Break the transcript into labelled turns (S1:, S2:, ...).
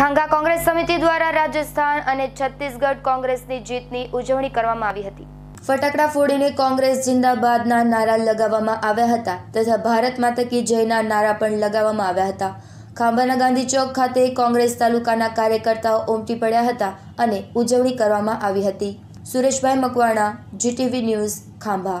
S1: ખાંગા કોંગ્રેસ સમિતિ દ્વારા રાજસ્થાન અને છત્તીસગઢ કોંગ્રેસની જીતની ઉજવણી કરવામાં આવી હતી ફટાકડા ફોડીને કોંગ્રેસ જિંદાબાદના નારા લગાવવામાં આવ્યા હતા તથા ભારત માતા કી જયના નારા પણ લગાવવામાં આવ્યા હતા ખાંભાના ગાંધી ચોક ખાતે કોંગ્રેસ તાલુકાના કાર્યકર્તાઓ ઉમટી પડ્યા હતા અને ઉજવણી કરવામાં આવી હતી સુરેશભાઈ મકવાણા જીટીવી ન્યૂઝ ખાંભા